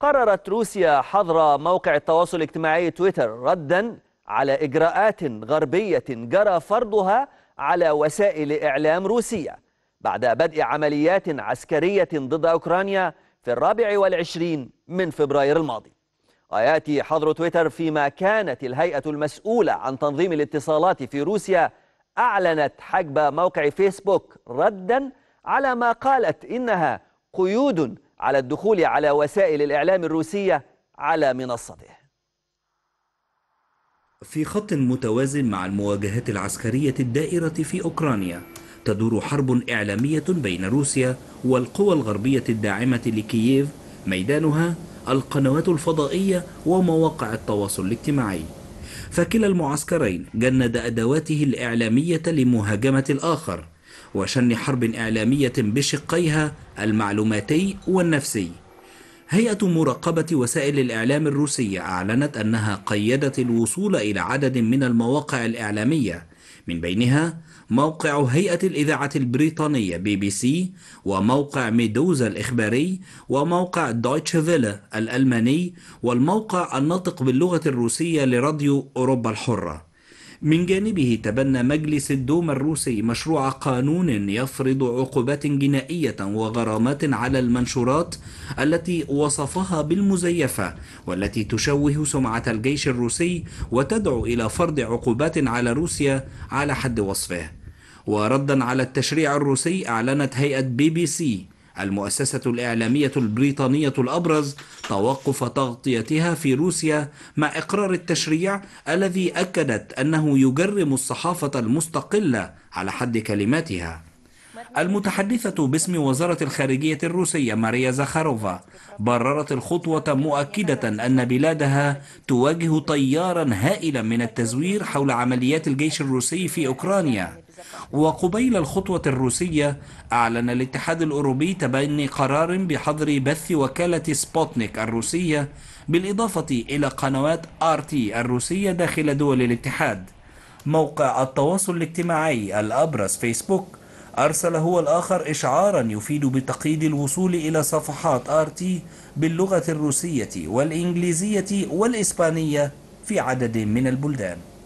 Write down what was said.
قررت روسيا حظر موقع التواصل الاجتماعي تويتر ردا على إجراءات غربية جرى فرضها على وسائل إعلام روسية بعد بدء عمليات عسكرية ضد أوكرانيا في الرابع والعشرين من فبراير الماضي ويأتي حظر تويتر فيما كانت الهيئة المسؤولة عن تنظيم الاتصالات في روسيا أعلنت حجب موقع فيسبوك ردا على ما قالت إنها قيود على الدخول على وسائل الإعلام الروسية على منصته في خط متوازن مع المواجهات العسكرية الدائرة في أوكرانيا تدور حرب إعلامية بين روسيا والقوى الغربية الداعمة لكييف ميدانها القنوات الفضائية ومواقع التواصل الاجتماعي فكلا المعسكرين جند أدواته الإعلامية لمهاجمة الآخر وشن حرب إعلامية بشقيها المعلوماتي والنفسي هيئة مراقبة وسائل الإعلام الروسية أعلنت أنها قيدت الوصول إلى عدد من المواقع الإعلامية من بينها موقع هيئة الإذاعة البريطانية بي بي سي وموقع ميدوزا الإخباري وموقع دويتش فيلا الألماني والموقع الناطق باللغة الروسية لراديو أوروبا الحرة من جانبه تبنى مجلس الدوما الروسي مشروع قانون يفرض عقوبات جنائية وغرامات على المنشورات التي وصفها بالمزيفة والتي تشوه سمعة الجيش الروسي وتدعو إلى فرض عقوبات على روسيا على حد وصفه وردا على التشريع الروسي أعلنت هيئة بي بي سي المؤسسة الإعلامية البريطانية الأبرز توقف تغطيتها في روسيا مع إقرار التشريع الذي أكدت أنه يجرم الصحافة المستقلة على حد كلماتها المتحدثة باسم وزارة الخارجية الروسية ماريا زاخاروفا بررت الخطوة مؤكدة أن بلادها تواجه تيارا هائلا من التزوير حول عمليات الجيش الروسي في أوكرانيا وقبيل الخطوة الروسية أعلن الاتحاد الأوروبي تبني قرار بحظر بث وكالة سبوتنيك الروسية بالإضافة إلى قنوات آر تي الروسية داخل دول الاتحاد موقع التواصل الاجتماعي الأبرز فيسبوك أرسل هو الآخر إشعارا يفيد بتقييد الوصول إلى صفحات آر تي باللغة الروسية والإنجليزية والإسبانية في عدد من البلدان